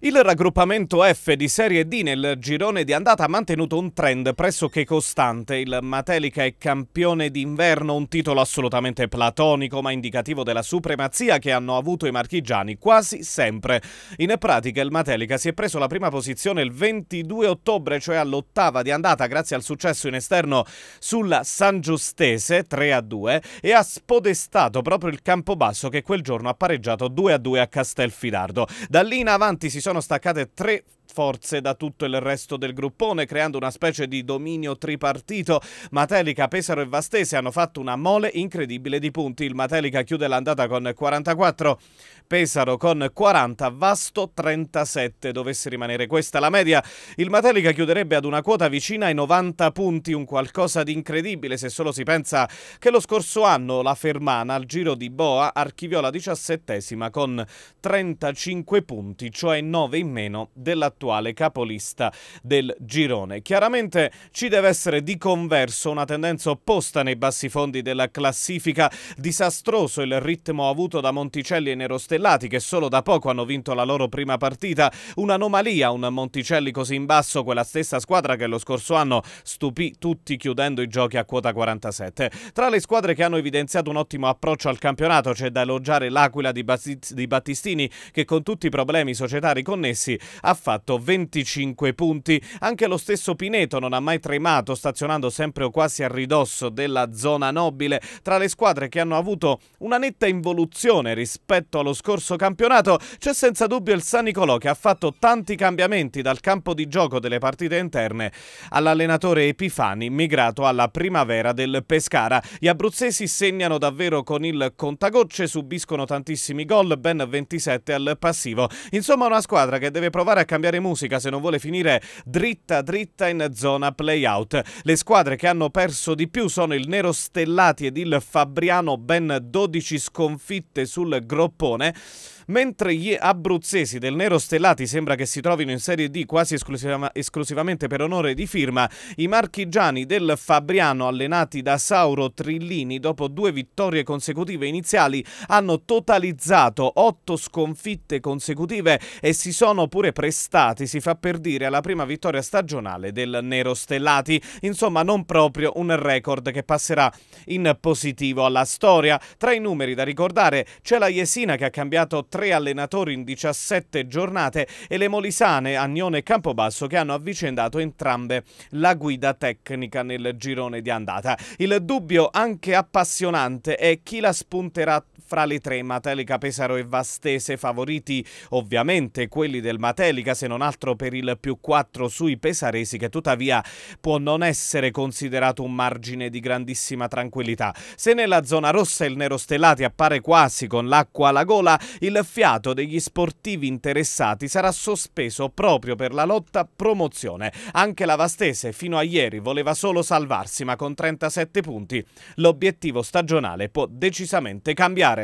Il raggruppamento F di Serie D nel girone di andata ha mantenuto un trend pressoché costante. Il Matelica è campione d'inverno, un titolo assolutamente platonico ma indicativo della supremazia che hanno avuto i marchigiani quasi sempre. In pratica il Matelica si è preso la prima posizione il 22 ottobre, cioè all'ottava di andata grazie al successo in esterno sulla San Giustese 3-2 e ha spodestato proprio il Campobasso che quel giorno ha pareggiato 2-2 a Castelfidardo. Da lì in avanti si sono sono staccate tre forze da tutto il resto del gruppone, creando una specie di dominio tripartito. Matelica, Pesaro e Vastese hanno fatto una mole incredibile di punti. Il Matelica chiude l'andata con 44, Pesaro con 40, Vasto 37. Dovesse rimanere questa la media, il Matelica chiuderebbe ad una quota vicina ai 90 punti, un qualcosa di incredibile se solo si pensa che lo scorso anno la Fermana al giro di Boa archiviò la diciassettesima con 35 punti, cioè 9 in meno della l'attuale capolista del girone. Chiaramente ci deve essere di converso una tendenza opposta nei bassi fondi della classifica, disastroso il ritmo avuto da Monticelli e Nerostellati che solo da poco hanno vinto la loro prima partita, un'anomalia un Monticelli così in basso, quella stessa squadra che lo scorso anno stupì tutti chiudendo i giochi a quota 47. Tra le squadre che hanno evidenziato un ottimo approccio al campionato c'è da elogiare l'Aquila di, Battistini che con tutti i problemi societari connessi ha fatto netto, 25 punti. Anche lo stesso Pineto non ha mai tremato, stazionando sempre o quasi a ridosso della zona nobile. Tra le squadre che hanno avuto una netta involuzione rispetto allo scorso campionato c'è senza dubbio il San Nicolò che ha fatto tanti cambiamenti dal campo di gioco delle partite interne all'allenatore Epifani migrato alla primavera del Pescara. Gli abruzzesi segnano davvero con il contagocce, subiscono tantissimi gol, ben 27 al passivo. Insomma una squadra che deve provare a cambiare fare musica se non vuole finire dritta dritta in zona playout. Le squadre che hanno perso di più sono il Nero Stellati ed il Fabriano, ben 12 sconfitte sul groppone. Mentre gli abruzzesi del Nero Stellati sembra che si trovino in Serie D quasi esclusiva esclusivamente per onore di firma, i marchigiani del Fabriano, allenati da Sauro Trillini, dopo due vittorie consecutive iniziali, hanno totalizzato otto sconfitte consecutive e si sono pure prestati, si fa per dire, alla prima vittoria stagionale del Nero Stellati. Insomma, non proprio un record che passerà in positivo alla storia. Tra i numeri da ricordare c'è la Jesina che ha cambiato tre tre allenatori in 17 giornate e le molisane Agnone e Campobasso che hanno avvicendato entrambe la guida tecnica nel girone di andata. Il dubbio anche appassionante è chi la spunterà fra le tre Matelica, Pesaro e Vastese favoriti ovviamente quelli del Matelica se non altro per il più 4 sui pesaresi che tuttavia può non essere considerato un margine di grandissima tranquillità. Se nella zona rossa il Nero Stellati appare quasi con l'acqua alla gola, il fiato degli sportivi interessati sarà sospeso proprio per la lotta promozione. Anche la Vastese fino a ieri voleva solo salvarsi ma con 37 punti l'obiettivo stagionale può decisamente cambiare.